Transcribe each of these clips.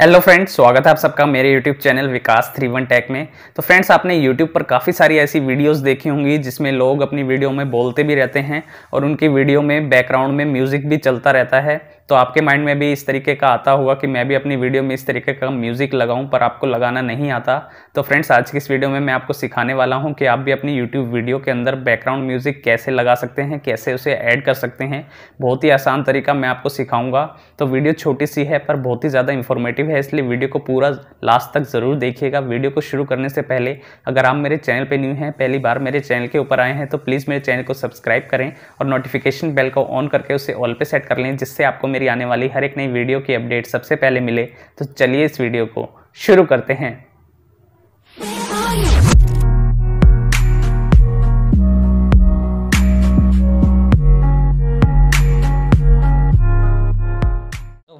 hello friends स्वागत है आप सबका मेरे YouTube channel Vikas three one tech में तो फ्रेंड्स आपने यूट्यूब पर काफ़ी सारी ऐसी वीडियोस देखी होंगी जिसमें लोग अपनी वीडियो में बोलते भी रहते हैं और उनकी वीडियो में बैकग्राउंड में म्यूज़िक भी चलता रहता है तो आपके माइंड में भी इस तरीके का आता होगा कि मैं भी अपनी वीडियो में इस तरीके का म्यूज़िक लगाऊं पर आपको लगाना नहीं आता तो फ्रेंड्स आज की इस वीडियो में मैं आपको सिखाने वाला हूं कि आप भी अपनी यूट्यूब वीडियो के अंदर बैकग्राउंड म्यूज़िक कैसे लगा सकते हैं कैसे उसे ऐड कर सकते हैं बहुत ही आसान तरीका मैं आपको सिखाऊँगा तो वीडियो छोटी सी है पर बहुत ही ज़्यादा इन्फॉर्मेटिव है इसलिए वीडियो को पूरा लास्ट तक ज़रूर देखिएगा वीडियो को शुरू करने से पहले अगर आप मेरे चैनल पर न्यू हैं पहली बार मेरे चैनल के ऊपर आए हैं तो प्लीज़ मेरे चैनल को सब्सक्राइब करें और नोटिफिकेशन बेल को ऑन करके उसे ऑल पर सेट कर लें जिससे आपको मेरी आने वाली हर एक नई वीडियो की अपडेट सबसे पहले मिले तो चलिए इस वीडियो को शुरू करते हैं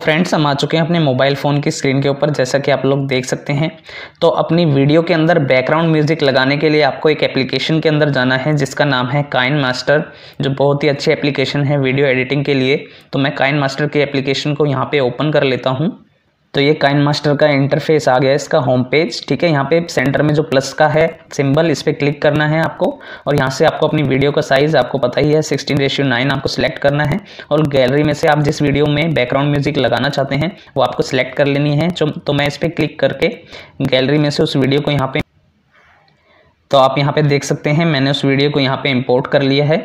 फ्रेंड्स हम आ चुके हैं अपने मोबाइल फ़ोन की स्क्रीन के ऊपर जैसा कि आप लोग देख सकते हैं तो अपनी वीडियो के अंदर बैकग्राउंड म्यूज़िक लगाने के लिए आपको एक एप्लीकेशन के अंदर जाना है जिसका नाम है काइन मास्टर जो बहुत ही अच्छी एप्लीकेशन है वीडियो एडिटिंग के लिए तो मैं काइन मास्टर की एप्लीकेशन को यहाँ पर ओपन कर लेता हूँ तो ये काइन मास्टर का इंटरफेस आ गया इसका होम पेज ठीक है यहाँ पे सेंटर में जो प्लस का है सिंबल इस पर क्लिक करना है आपको और यहाँ से आपको अपनी वीडियो का साइज़ आपको पता ही है सिक्सटीन रेशियो नाइन आपको सिलेक्ट करना है और गैलरी में से आप जिस वीडियो में बैकग्राउंड म्यूजिक लगाना चाहते हैं वो आपको सिलेक्ट कर लेनी है तो मैं इस पर क्लिक करके गैलरी में से उस वीडियो को यहाँ पर तो आप यहाँ पे देख सकते हैं मैंने उस वीडियो को यहाँ पे इंपोर्ट कर लिया है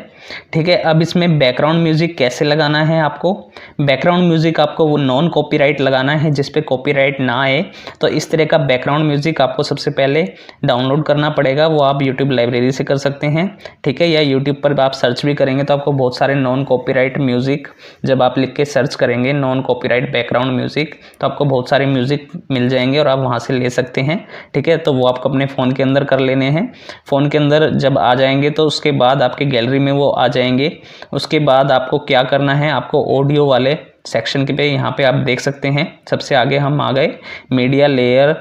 ठीक है अब इसमें बैकग्राउंड म्यूज़िक कैसे लगाना है आपको बैकग्राउंड म्यूज़िक आपको वो नॉन कॉपीराइट लगाना है जिस पे कॉपीराइट ना आए तो इस तरह का बैकग्राउंड म्यूज़िक आपको सबसे पहले डाउनलोड करना पड़ेगा वो आप यूट्यूब लाइब्रेरी से कर सकते हैं ठीक है या यूट्यूब पर आप सर्च भी करेंगे तो आपको बहुत सारे नॉन कॉपीराइट म्यूज़िक जब आप लिख के सर्च करेंगे नॉन कॉपी बैकग्राउंड म्यूज़िक तो आपको बहुत सारे म्यूज़िक मिल जाएंगे और आप वहाँ से ले सकते हैं ठीक है तो वो आपको अपने फ़ोन के अंदर कर लेने हैं फ़ोन के अंदर जब आ जाएंगे तो उसके बाद आपके गैलरी में वो आ जाएंगे उसके बाद आपको क्या करना है आपको ऑडियो वाले सेक्शन के पे यहाँ पे आप देख सकते हैं सबसे आगे हम आ गए मीडिया लेयर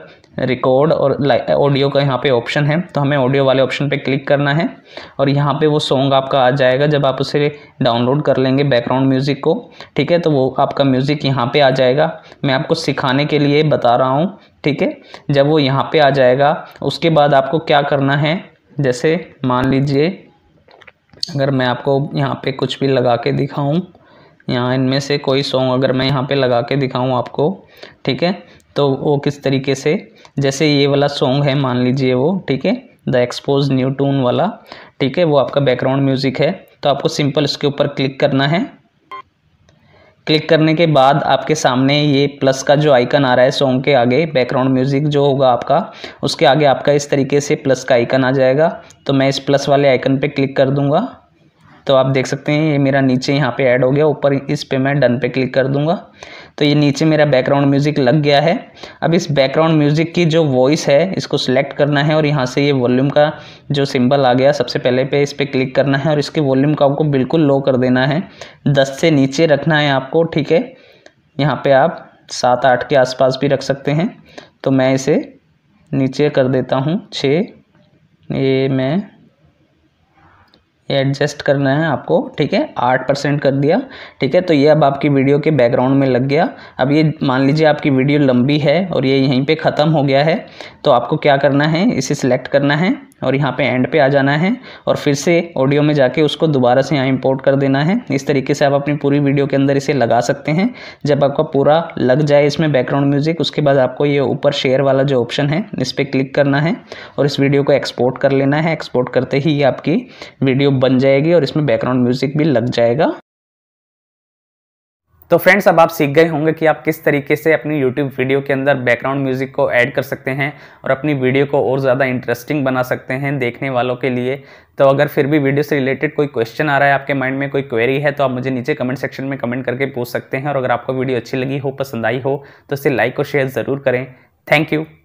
रिकॉर्ड और ऑडियो का यहाँ पे ऑप्शन है तो हमें ऑडियो वाले ऑप्शन पे क्लिक करना है और यहाँ पे वो सॉन्ग आपका आ जाएगा जब आप उसे डाउनलोड कर लेंगे बैकग्राउंड म्यूज़िक को ठीक है तो वो आपका म्यूज़िक यहाँ पे आ जाएगा मैं आपको सिखाने के लिए बता रहा हूँ ठीक है जब वो यहाँ पे आ जाएगा उसके बाद आपको क्या करना है जैसे मान लीजिए अगर मैं आपको यहाँ पे कुछ भी लगा के दिखाऊँ यहाँ इनमें से कोई सॉन्ग अगर मैं यहाँ पे लगा के दिखाऊँ आपको ठीक है तो वो किस तरीके से जैसे ये वाला सॉन्ग है मान लीजिए वो ठीक है द एक्सपोज न्यू टून वाला ठीक है वो आपका बैकग्राउंड म्यूज़िक है तो आपको सिंपल इसके ऊपर क्लिक करना है क्लिक करने के बाद आपके सामने ये प्लस का जो आइकन आ रहा है सॉन्ग के आगे बैकग्राउंड म्यूज़िक जो होगा आपका उसके आगे आपका इस तरीके से प्लस का आइकन आ जाएगा तो मैं इस प्लस वाले आइकन पे क्लिक कर दूंगा तो आप देख सकते हैं ये मेरा नीचे यहाँ पे ऐड हो गया ऊपर इस पर मैं डन पे क्लिक कर दूंगा तो ये नीचे मेरा बैकग्राउंड म्यूज़िक लग गया है अब इस बैकग्राउंड म्यूज़िक की जो वॉइस है इसको सिलेक्ट करना है और यहाँ से ये वॉल्यूम का जो सिंबल आ गया सबसे पहले पे इस पर क्लिक करना है और इसके वॉल्यूम को आपको बिल्कुल लो कर देना है दस से नीचे रखना है आपको ठीक है यहाँ पर आप सात आठ के आसपास भी रख सकते हैं तो मैं इसे नीचे कर देता हूँ छः ये मैं एडजस्ट करना है आपको ठीक है आठ परसेंट कर दिया ठीक है तो ये अब आपकी वीडियो के बैकग्राउंड में लग गया अब ये मान लीजिए आपकी वीडियो लंबी है और ये यहीं पे ख़त्म हो गया है तो आपको क्या करना है इसे सिलेक्ट करना है और यहाँ पे एंड पे आ जाना है और फिर से ऑडियो में जाके उसको दोबारा से यहाँ इंपोर्ट कर देना है इस तरीके से आप अपनी पूरी वीडियो के अंदर इसे लगा सकते हैं जब आपका पूरा लग जाए इसमें बैकग्राउंड म्यूज़िक उसके बाद आपको ये ऊपर शेयर वाला जो ऑप्शन है इस पर क्लिक करना है और इस वीडियो को एक्सपोर्ट कर लेना है एक्सपोर्ट करते ही ये आपकी वीडियो बन जाएगी और इसमें बैकग्राउंड म्यूज़िक भी लग जाएगा तो फ्रेंड्स अब आप सीख गए होंगे कि आप किस तरीके से अपनी यूट्यूब वीडियो के अंदर बैकग्राउंड म्यूजिक को ऐड कर सकते हैं और अपनी वीडियो को और ज़्यादा इंटरेस्टिंग बना सकते हैं देखने वालों के लिए तो अगर फिर भी वीडियो से रिलेटेड कोई क्वेश्चन आ रहा है आपके माइंड में कोई क्वेरी है तो आप मुझे नीचे कमेंट सेक्शन में कमेंट करके पूछ सकते हैं और अगर आपको वीडियो अच्छी लगी हो पसंद आई हो तो इसे लाइक और शेयर ज़रूर करें थैंक यू